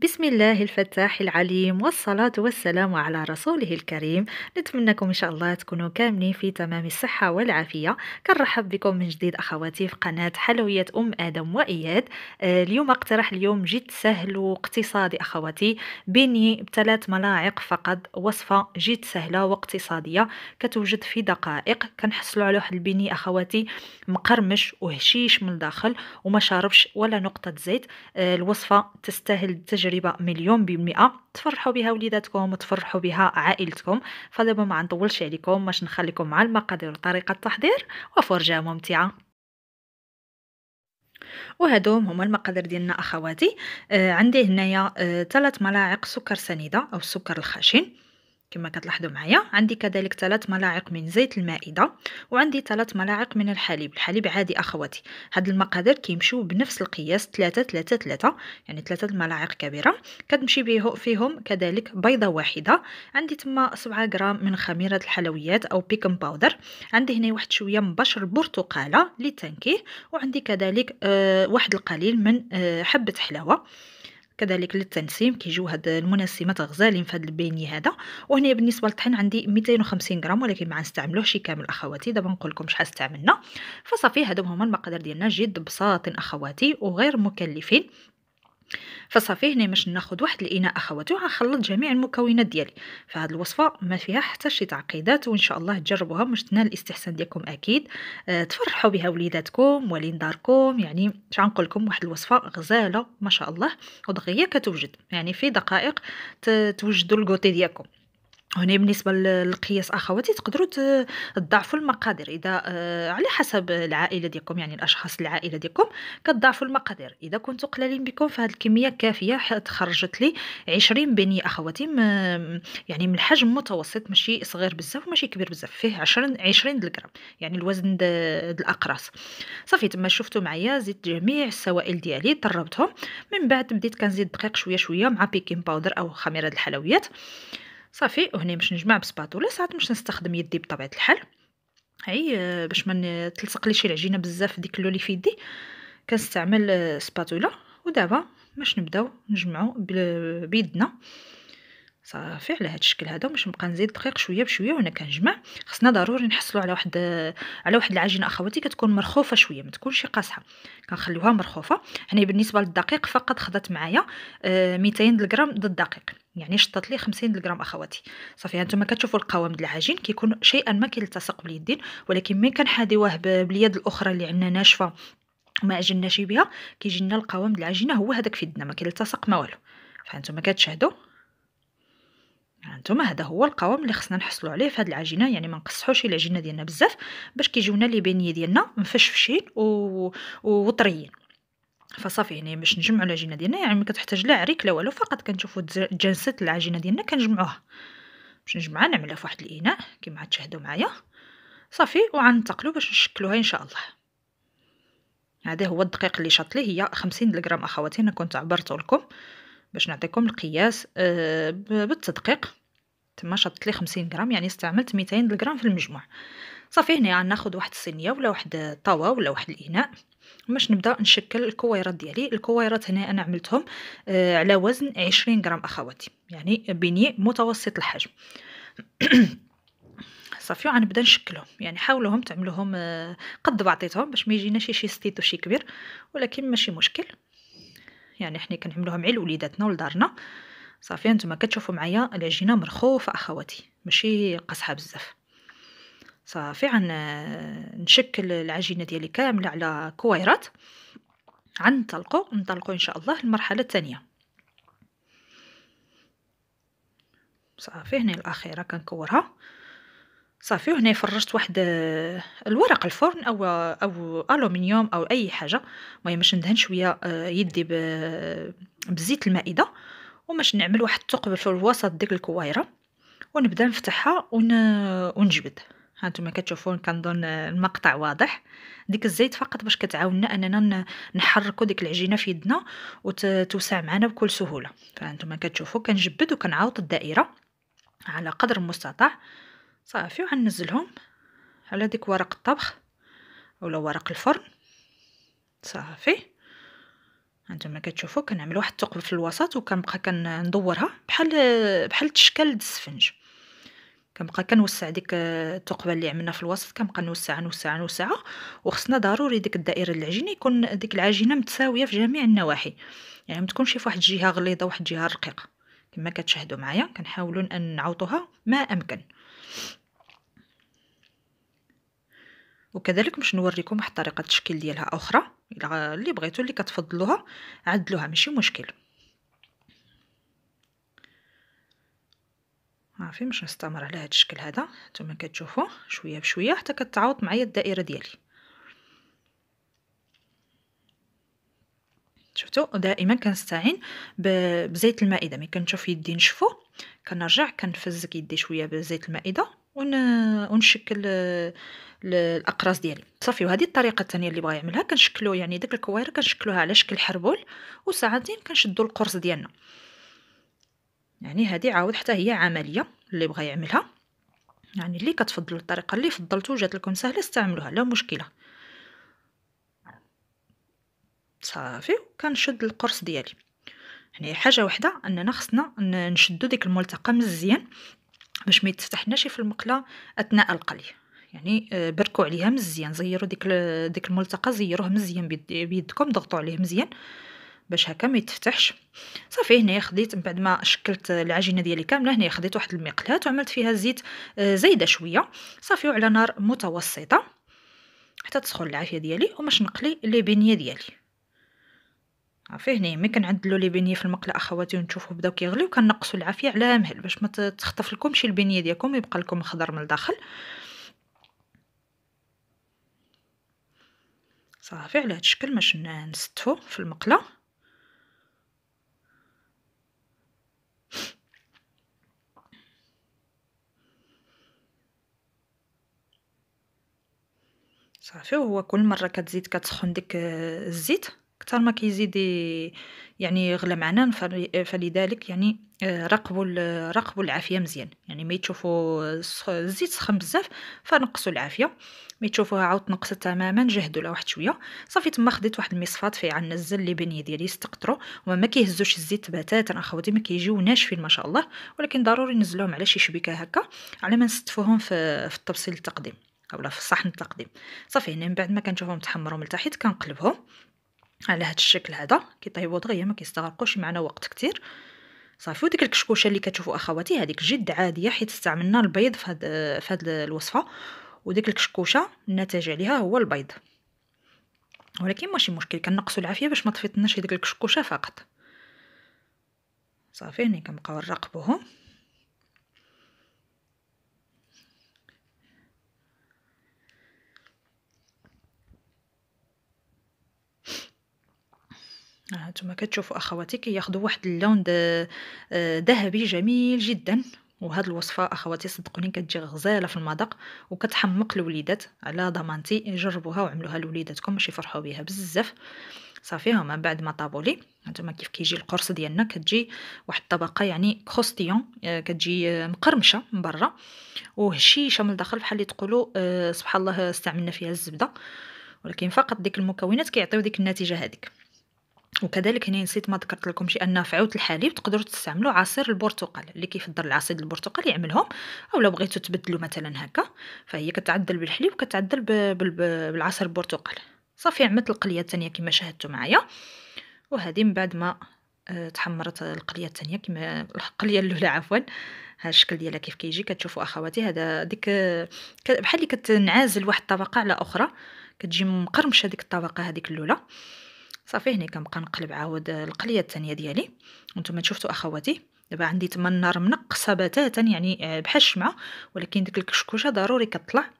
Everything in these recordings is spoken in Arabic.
بسم الله الفتاح العليم والصلاة والسلام على رسوله الكريم نتمنىكم إن شاء الله تكونوا كاملين في تمام الصحة والعافية كنرحب بكم من جديد أخواتي في قناة حلوية أم آدم وإياد آه، اليوم اقترح اليوم جد سهل واقتصادي أخواتي بني بثلاث ملاعق فقط وصفة جد سهلة واقتصادية كتوجد في دقائق كنحصل على واحد البني أخواتي مقرمش وهشيش من الداخل وما شاربش ولا نقطة زيت آه، الوصفة تستاهل التجربة تجربه مليون بالمئه تفرحوا بها وليداتكم وتفرحوا بها عائلتكم فدابا ما نطولش عليكم باش نخليكم مع المقادير وطريقه التحضير وفرجه ممتعه وهادوم هما المقادير ديالنا اخواتي آه عندي هنايا آه، ثلاث آه ملاعق سكر سنيده او السكر الخشن كما كتلاحظوا معايا عندي كذلك ثلاث ملاعق من زيت المائدة وعندي ثلاث ملاعق من الحليب الحليب عادي أخواتي هاد المقادير كيمشيو بنفس القياس ثلاثة ثلاثة ثلاثة يعني ثلاثة الملاعق كبيرة كتمشي به فيهم كذلك بيضة واحدة عندي تما سبعة غرام من خميرة الحلويات أو بيكن باودر عندي هنا واحد شوية من بشر البرتقالة للتنكيه وعندي كذلك آه واحد القليل من آه حبة حلاوة كذلك للتنسيم كيجيو هاد المنسمات غزالين في هاد البيني هذا وهنا بالنسبه للطحين عندي 250 غرام ولكن ما نستعملوهش كامل اخواتي دابا نقول لكم شحال استعملنا فصافي هادو هما المقادير ديالنا جد بساطين اخواتي وغير مكلفين فصافي هنا باش ناخد واحد الاناء اخواتو غنخلط جميع المكونات ديالي فهاد الوصفه ما فيها حتى شي تعقيدات وان شاء الله تجربوها باش تنال الاستحسان ديالكم اكيد أه تفرحوا بها وليداتكم ولين داركم يعني اش غنقول لكم واحد الوصفه غزاله ما شاء الله ودغيا كتوجد يعني في دقائق توجدوا الكوتي ديالكم هنا بالنسبه للقياس اخواتي تقدروا تضعفوا المقادير اذا آه على حسب العائله ديالكم يعني الاشخاص العائله ديالكم كتضعفوا المقادير اذا كنتوا قلالين بكم فهاد الكميه كافيه تخرجت لي 20 بنيه اخواتي آه، يعني من الحجم متوسط ماشي صغير بزاف وماشي كبير بزاف فيه 10 20 غرام يعني الوزن الاقراص صافي تما شفتوا معايا زدت جميع السوائل ديالي طربتهم من بعد بديت كنزيد دقيق شويه شويه مع بيكين باودر او خميره الحلويات صافي هنا باش نجمع بسباتولا ساعات باش نستخدم يدي بطبيعه الحال هاي آه، باش ما تلصقليش العجينه بزاف ديك اللولي في يدي كنستعمل آه، سباتولا ودابا باش نبداو نجمعو بيدنا صافي على هذا الشكل هذا باش نبقى نزيد الدقيق شويه بشويه وانا كنجمع خصنا ضروري نحصلوا على واحد على واحد العجينه اخواتي كتكون مرخوفه شويه ما تكونش قاصحه كنخليوها مرخوفه هنا بالنسبه للدقيق فقط خذت معايا 200 غرام ديال الدقيق يعني شطت لي 50 غرام اخواتي صافي هانتوما كتشوفوا القوام ديال العجين كيكون شيئا ما كيلتصق باليدين ولكن ملي كنحاديوه باليد الاخرى اللي عندنا ناشفه وما عجناش بها كيجي لنا القوام ديال العجينه هو هذاك في يدنا ما كيلتصق ما والو فهانتوما كتشاهدوا هانتوما هذا هو القوام اللي خصنا نحصلوا عليه في هذه العجينه يعني ما نقصحوش العجينه ديالنا بزاف باش كيجيونا لي بيني ديالنا مفشفشين و... وطريين فصافي يعني باش نجمعوا العجينه ديالنا يعني ما كتحتاج لا عريك لا والو فقط كنشوفوا جنسه العجينه ديالنا كنجمعوها باش نجمعها نعملها في واحد الاناء كما تشاهدوا معايا صافي وغننتقلوا باش نشكلوها ان شاء الله هذا هو الدقيق اللي شاط هي 50 غرام اخواتي انا كنت عبرت لكم باش نعطيكم القياس آه، بالتدقيق تما شطت لي 50 غرام يعني استعملت 200 غرام في المجموع صافي هنا ناخذ واحد الصينيه ولا واحد الطاوه ولا واحد الاناء باش نبدا نشكل الكويرات ديالي الكويرات هنا انا عملتهم آه، على وزن 20 غرام اخواتي يعني بني متوسط الحجم صافي وغنبدا نشكلهم يعني حاولوهم تعملوهم آه، قد بعطيتهم باش ما يجيناش شي شي كبير ولكن ماشي مشكل يعني حنا كنعملوها على وليداتنا ولدارنا صافي نتوما كتشوفوا معايا العجينه مرخوفه اخواتي ماشي قاصحه بزاف صافي عن نشكل العجينه ديالي كامله على كويرات غنطلقوا نطلقوا ان شاء الله المرحله الثانيه صافي هنا الاخيره كنكورها صافي وهنا فرجت واحد آه، الورق الفرن او او الومنيوم او اي حاجه المهم باش ندهن شويه آه، يدي بزيت المائده وماش نعمل واحد الثقب في الوسط ديك الكويره ونبدا نفتحها ون... ونجبد هانتوما كتشوفون كنظن آه، المقطع واضح ديك الزيت فقط باش كتعاوننا اننا نحركوا ديك العجينه في يدنا وتوسع معنا بكل سهوله فهانتوما كتشوفوا كنجبد وكنعاود الدائره على قدر المستطاع صافي وغنزلهم على ديك ورق الطبخ ولا ورق الفرن صافي هانتوما كتشوفوا كنعمل واحد الثقب في الوسط وكنبقى كندورها بحال بحال تشكال د السفنج كنبقى كنوسع ديك الثقبه اللي عملنا في الوسط كنبقى نوسع نوسع نوسع وخصنا ضروري ديك الدائره العجينه يكون ديك العجينه متساويه في جميع النواحي يعني ما تكونش في واحد الجهه غليظه وواحد الجهه رقيقه كما كتشاهدوا معايا كنحاولوا ان نعوضوها ما امكن وكذلك باش نوريكم واحد طريقه التشكيل ديالها اخرى اللي بغيتو اللي كتفضلوها عدلوها ماشي مشكل صافي باش نستمر على هذا الشكل هذا نتوما كتشوفوا شويه بشويه حتى كتعوض معايا الدائره ديالي شفتوا دائما كنستعين بزيت المائده ملي كنشوف يدي نشفو كنرجع كنفزك يدي شويه بزيت المائده ون... ونشكل الاقراص ديالي صافي وهذه الطريقه الثانيه اللي بغا يعملها كنشكلو يعني داك الكوير كنشكلوها على شكل حربول وساعتين كنشدو القرص ديالنا يعني هذه عاود حتى هي عمليه اللي بغا يعملها يعني اللي كتفضل الطريقه اللي فضلتو جات لكم سهله استعملوها لا مشكله صافي وكنشد القرص ديالي يعني حاجه وحده اننا خصنا نشدو ديك الملتقى مزيان باش ما يتفتحناش في المقله اثناء القلي يعني آه، بركوا عليها مزيان زيروا ديك ديك الملتقى زيروه مزيان بيدكم ضغطوا عليه مزيان باش هكا ما يتفتحش صافي هنايا خديت من بعد ما شكلت العجينه ديالي كامله هنايا خديت واحد المقلاة وعملت فيها زيت آه، زايده شويه صافي وعلى نار متوسطه حتى تسخن العافيه ديالي وماش نقلي لي بينيه ديالي هنايا ملي كنعدلو لي بينيه في المقله اخواتي ونشوفو بداو كيغليو كنقصو العافيه على مهل باش ما تخطف شي البنيه ديالكم يبقى لكم خضر من الداخل صافي على هذا الشكل باش نستفو في المقله صافي هو كل مره كتزيد كتسخن ديك الزيت كتر ما كيزيد يعني يغلى معنا فلذلك يعني آه، راقبوا راقبوا العافيه مزيان يعني مي تشوفوا الزيت سخن بزاف فنقصوا العافيه مي تشوفوها عاود نقصت تماما جهدوا لها واحد شويه صافي تما خديت واحد المصفات فيها نزل لي بني ديالي استقطرو وما كيهزوش الزيت بتاتا اخوتي ما كيجيو ناشفين ما شاء الله ولكن ضروري نزلوهم على شي شبيكه هكا على ما نستفوهم في, في التبصيل التقديم اولا في صحن التقديم صافي هنا من بعد ما كنشوفهم تحمروا من التحت كنقلبهم على هذا الشكل هذا كيطيبوا دغيا ما كيستغرقوش معنا وقت كثير صافي وديك الكشكوشه اللي كتشوفوا اخواتي هذيك جد عاديه حيت استعملنا البيض في هاد في هاد الوصفه وديك الكشكوشه الناتج عليها هو البيض ولكن ماشي مشكل كنقصوا العافيه باش ما تفيطناش هذيك الكشكوشه فقط صافي هنا كنبقاو نراقبوهم انتم كتشوفوا اخواتي ياخذوا واحد اللون آه، ذهبي جميل جدا وهاد الوصفه اخواتي صدقوني كتجي غزاله في المذاق وكتحمق الوليدات على ضمانتي جربوها وعملوها لوليداتكم باش يفرحوا بها بزاف صافي هما بعد ما طابوا لي نتوما كيف كيجي القرص ديالنا كتجي واحد الطبقه يعني كروستيون آه، كتجي آه، مقرمشه من برا وهشيشه من الداخل بحال اللي تقولوا سبحان الله استعملنا فيها الزبده ولكن فقط ديك المكونات كيعطيو ديك النتيجه هذيك وكذلك هنا نسيت ما ذكرت لكم شي ان في عود الحليب تقدروا تستعملوا عصير البرتقال اللي كيفضل العصير البرتقال يعملهم او لو بغيتوا تبدلوا مثلا هكا فهي كتعدل بالحليب وكتعدل بالعصير البرتقال صافي عملت القليه الثانيه كما شاهدتوا معايا وهذه من بعد ما آه، تحمرت القليه الثانيه كما القليه الاولى عفوا هذا الشكل ديالها كيف كيجي كتشوفوا اخواتي هذا ديك بحال اللي كتنعزل واحد الطبقه على اخرى كتجي مقرمشه ديك الطبقه هذيك الاولى صافي هني كنبقى نقلب عاود القليه الثانيه ديالي نتوما شفتوا اخواتي دابا عندي تما النار منقصه بتاتا يعني آه، بحال الشمعه ولكن ديك الكشكوشه ضروري كطلع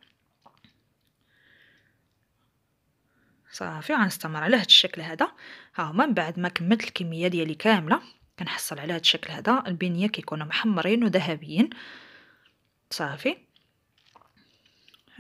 صافي غنستمر على هذا الشكل هذا ها هما من بعد ما كملت الكميه ديالي كامله كنحصل على هذا الشكل هذا البنيه كيكونوا محمرين وذهبيين صافي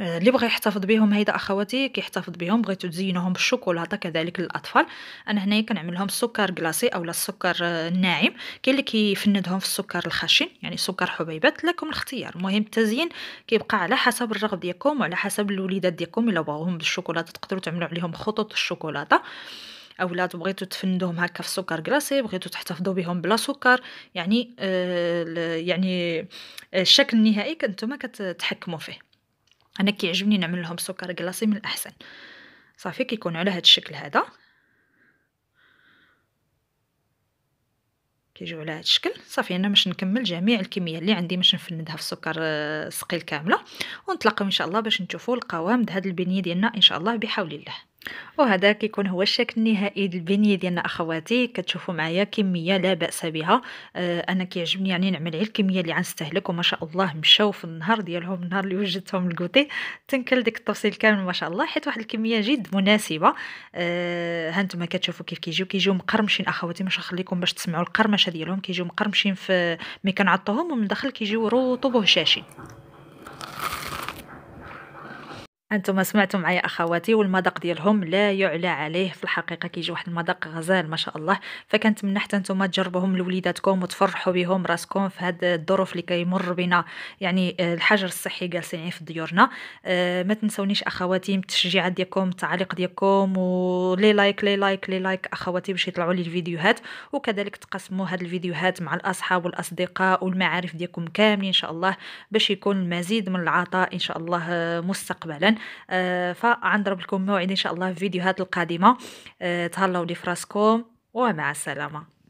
اللي بغى يحتفظ بهم هيدا اخواتي كيحتفظ بهم بغيتو تزينوهم بالشوكولاته كذلك للاطفال انا هنايا كنعمل لهم السكر كلاصي اولا السكر الناعم آه، كاين اللي كيفندهم في السكر الخشن يعني سكر حبيبات لكم الاختيار المهم التزيين كيبقى على حسب الرغب ديالكم وعلى حسب الوليدات ديالكم الا بغاوهم بالشوكولاته تقدروا تعملوا عليهم خطوط الشوكولاته اولاد بغيتو تفندوهم هكا في سكر كلاصي بغيتو تحتفظوا بهم بلا سكر يعني آه يعني آه، الشكل النهائي كنتوما كتحكموا فيه انا كيعجبني نعمل لهم سكر كلاصي من الاحسن صافي كيكونوا على هذا الشكل هذا كيجيو على هذا الشكل صافي انا باش نكمل جميع الكميه اللي عندي باش نفندها في السكر الثقيل آه، كامله ونتلاقاو ان شاء الله باش نشوفوا القوام هذا البنيه ديالنا ان شاء الله بحول الله وهذا كيكون هو الشكل النهائي للبنيه ديالنا اخواتي كتشوفوا معايا كميه لا باس بها آه، انا كيعجبني يعني نعمل غير الكميه اللي غنستهلك وما شاء الله مشاو في النهار ديالهم النهار اللي وجدتهم الكوتي تنكل ديك التفصيل كامل ما شاء الله حيت واحد الكميه جد مناسبه آه هانتوما كتشوفوا كيف كيجيو كيجيو مقرمشين اخواتي باش نخليكم باش تسمعوا القرمشه ديالهم كيجيو مقرمشين في مي كنعطوهم ومن داخل كيجيو رطوب وهشاشين انتم سمعتم معايا اخواتي والمذاق ديالهم لا يعلى عليه في الحقيقه كيجي واحد المذاق غزال ما شاء الله فكنتمنى حتى نتوما تجربوهم لوليداتكم وتفرحوا بهم راسكم في هاد الظروف اللي كيمر بنا يعني آه، الحجر الصحي جالسين في ديورنا آه، ما تنسونيش اخواتي التشجيعات ديالكم التعليق ديالكم ولي لايك لي لايك لي لايك اخواتي باش يطلعوا لي الفيديوهات وكذلك تقسموا هاد الفيديوهات مع الاصحاب والاصدقاء والمعارف ديالكم كاملين ان شاء الله باش يكون المزيد من العطاء ان شاء الله آه، مستقبلا آه، فعنضرب لكم موعد ان شاء الله في فيديوهات القادمه آه، تهلاو لي فراسكم ومع السلامه